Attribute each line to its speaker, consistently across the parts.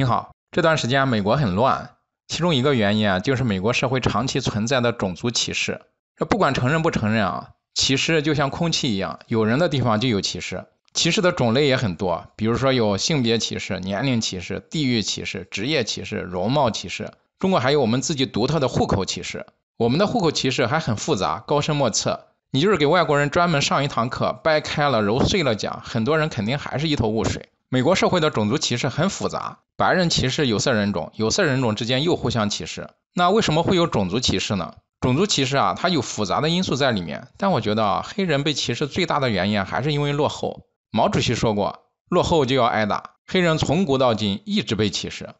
Speaker 1: 你好，这段时间美国很乱，其中一个原因啊，就是美国社会长期存在的种族歧视。这不管承认不承认啊，歧视就像空气一样，有人的地方就有歧视。歧视的种类也很多，比如说有性别歧视、年龄歧视、地域歧视、职业歧视、容貌歧视。中国还有我们自己独特的户口歧视，我们的户口歧视还很复杂，高深莫测。你就是给外国人专门上一堂课，掰开了揉碎了讲，很多人肯定还是一头雾水。美国社会的种族歧视很复杂，白人歧视有色人种，有色人种之间又互相歧视。那为什么会有种族歧视呢？种族歧视啊，它有复杂的因素在里面。但我觉得啊，黑人被歧视最大的原因还是因为落后。毛主席说过，落后就要挨打。黑人从古到今一直被歧视，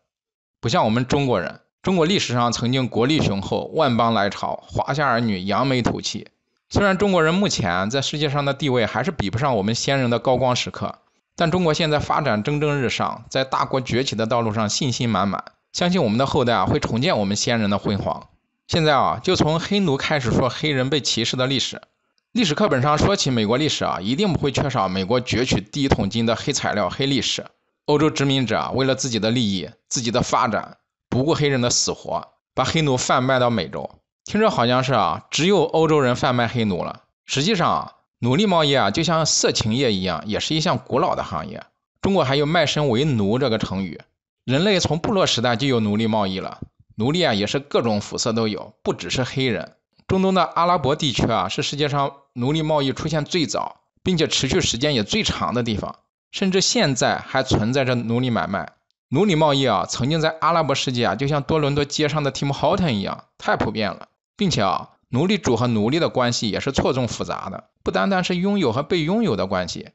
Speaker 1: 不像我们中国人。中国历史上曾经国力雄厚，万邦来朝，华夏儿女扬眉吐气。虽然中国人目前在世界上的地位还是比不上我们先人的高光时刻。但中国现在发展蒸蒸日上，在大国崛起的道路上信心满满，相信我们的后代啊会重建我们先人的辉煌。现在啊，就从黑奴开始说黑人被歧视的历史。历史课本上说起美国历史啊，一定不会缺少美国攫取第一桶金的黑材料、黑历史。欧洲殖民者为了自己的利益、自己的发展，不顾黑人的死活，把黑奴贩卖到美洲。听着好像是啊，只有欧洲人贩卖黑奴了。实际上啊。奴隶贸易啊，就像色情业一样，也是一项古老的行业。中国还有卖身为奴这个成语。人类从部落时代就有奴隶贸易了。奴隶啊，也是各种肤色都有，不只是黑人。中东的阿拉伯地区啊，是世界上奴隶贸易出现最早，并且持续时间也最长的地方。甚至现在还存在着奴隶买卖。奴隶贸易啊，曾经在阿拉伯世界啊，就像多伦多街上的 Tim Horton 一样，太普遍了。并且啊。奴隶主和奴隶的关系也是错综复杂的，不单单是拥有和被拥有的关系，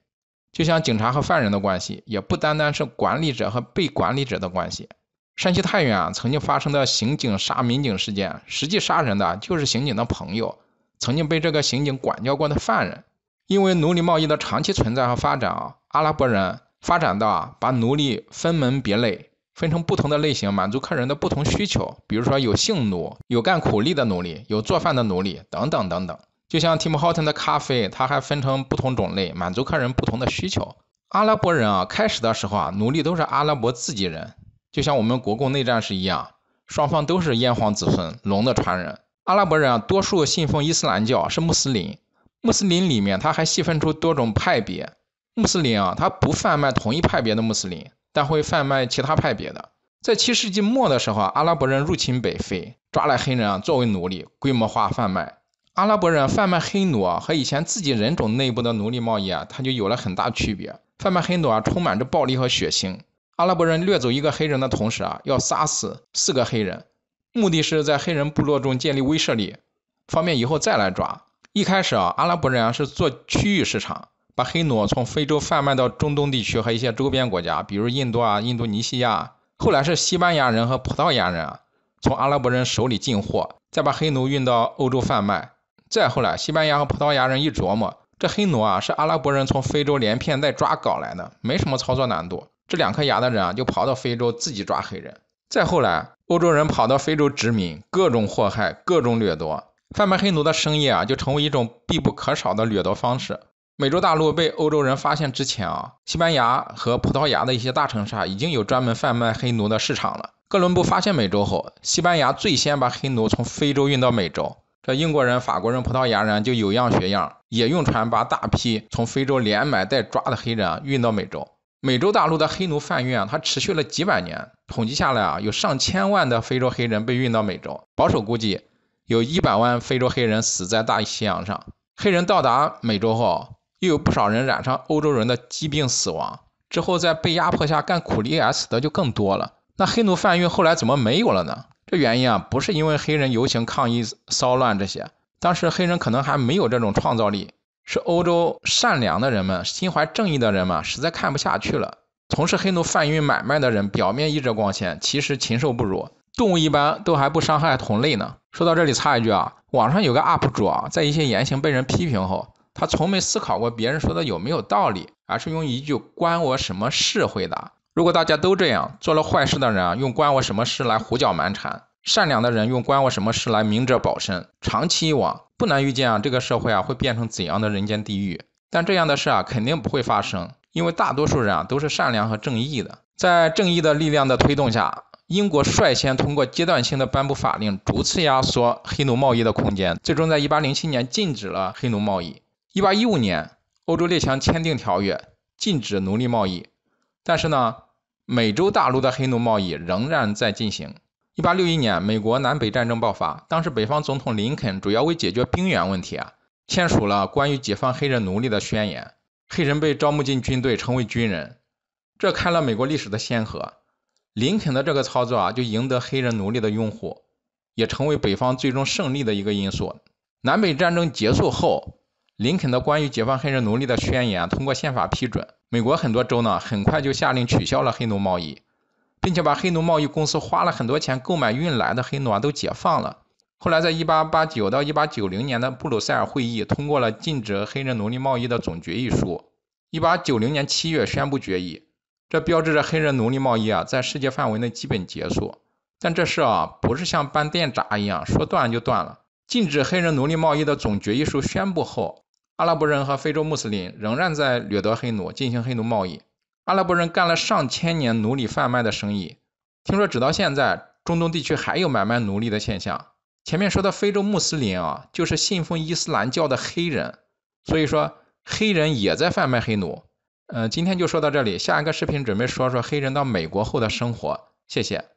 Speaker 1: 就像警察和犯人的关系，也不单单是管理者和被管理者的关系。山西太原啊，曾经发生的刑警杀民警事件，实际杀人的就是刑警的朋友，曾经被这个刑警管教过的犯人。因为奴隶贸易的长期存在和发展啊，阿拉伯人发展到啊，把奴隶分门别类。分成不同的类型，满足客人的不同需求。比如说有性奴，有干苦力的奴隶，有做饭的奴隶，等等等等。就像 Tim h o r t o n 的咖啡，它还分成不同种类，满足客人不同的需求。阿拉伯人啊，开始的时候啊，奴隶都是阿拉伯自己人。就像我们国共内战时一样，双方都是炎黄子孙，龙的传人。阿拉伯人啊，多数信奉伊斯兰教，是穆斯林。穆斯林里面，他还细分出多种派别。穆斯林啊，他不贩卖同一派别的穆斯林。但会贩卖其他派别的。在七世纪末的时候阿拉伯人入侵北非，抓来黑人啊作为奴隶，规模化贩卖。阿拉伯人贩卖黑奴啊，和以前自己人种内部的奴隶贸易啊，它就有了很大区别。贩卖黑奴啊，充满着暴力和血腥。阿拉伯人掠走一个黑人的同时啊，要杀死四个黑人，目的是在黑人部落中建立威慑力，方便以后再来抓。一开始啊，阿拉伯人啊是做区域市场。把黑奴从非洲贩卖到中东地区和一些周边国家，比如印度啊、印度尼西亚。后来是西班牙人和葡萄牙人啊，从阿拉伯人手里进货，再把黑奴运到欧洲贩卖。再后来，西班牙和葡萄牙人一琢磨，这黑奴啊是阿拉伯人从非洲连片带抓搞来的，没什么操作难度。这两颗牙的人啊，就跑到非洲自己抓黑人。再后来，欧洲人跑到非洲殖民，各种祸害，各种掠夺，贩卖黑奴的生意啊，就成为一种必不可少的掠夺方式。美洲大陆被欧洲人发现之前啊，西班牙和葡萄牙的一些大城市啊，已经有专门贩卖黑奴的市场了。哥伦布发现美洲后，西班牙最先把黑奴从非洲运到美洲，这英国人、法国人、葡萄牙人就有样学样，也用船把大批从非洲连买带抓的黑人啊运到美洲。美洲大陆的黑奴贩运啊，它持续了几百年，统计下来啊，有上千万的非洲黑人被运到美洲，保守估计有一百万非洲黑人死在大西洋上。黑人到达美洲后，又有不少人染上欧洲人的疾病死亡，之后在被压迫下干苦力而死的就更多了。那黑奴贩运后来怎么没有了呢？这原因啊，不是因为黑人游行抗议骚乱这些，当时黑人可能还没有这种创造力，是欧洲善良的人们、心怀正义的人们实在看不下去了。从事黑奴贩运买卖的人，表面衣着光鲜，其实禽兽不如，动物一般都还不伤害同类呢。说到这里，插一句啊，网上有个 UP 主啊，在一些言行被人批评后。他从没思考过别人说的有没有道理，而是用一句“关我什么事”回答。如果大家都这样，做了坏事的人啊用“关我什么事”来胡搅蛮缠，善良的人用“关我什么事”来明哲保身，长期以往，不难预见啊这个社会啊会变成怎样的人间地狱。但这样的事啊肯定不会发生，因为大多数人啊都是善良和正义的。在正义的力量的推动下，英国率先通过阶段性的颁布法令，逐次压缩黑奴贸易的空间，最终在1807年禁止了黑奴贸易。一八一五年，欧洲列强签订条约，禁止奴隶贸易。但是呢，美洲大陆的黑奴贸易仍然在进行。一八六一年，美国南北战争爆发。当时，北方总统林肯主要为解决兵源问题啊，签署了关于解放黑人奴隶的宣言。黑人被招募进军队，成为军人，这开了美国历史的先河。林肯的这个操作啊，就赢得黑人奴隶的拥护，也成为北方最终胜利的一个因素。南北战争结束后。林肯的关于解放黑人奴隶的宣言通过宪法批准，美国很多州呢很快就下令取消了黑奴贸易，并且把黑奴贸易公司花了很多钱购买运来的黑奴啊都解放了。后来在1889到1890年的布鲁塞尔会议通过了禁止黑人奴隶贸易的总决议书。1890年7月宣布决议，这标志着黑人奴隶贸易啊在世界范围内基本结束。但这事啊不是像搬电闸一样说断就断了。禁止黑人奴隶贸易的总决议书宣布后。阿拉伯人和非洲穆斯林仍然在掠夺黑奴，进行黑奴贸易。阿拉伯人干了上千年奴隶贩卖的生意，听说直到现在，中东地区还有买卖奴隶的现象。前面说的非洲穆斯林啊，就是信奉伊斯兰教的黑人，所以说黑人也在贩卖黑奴。嗯，今天就说到这里，下一个视频准备说说黑人到美国后的生活。谢谢。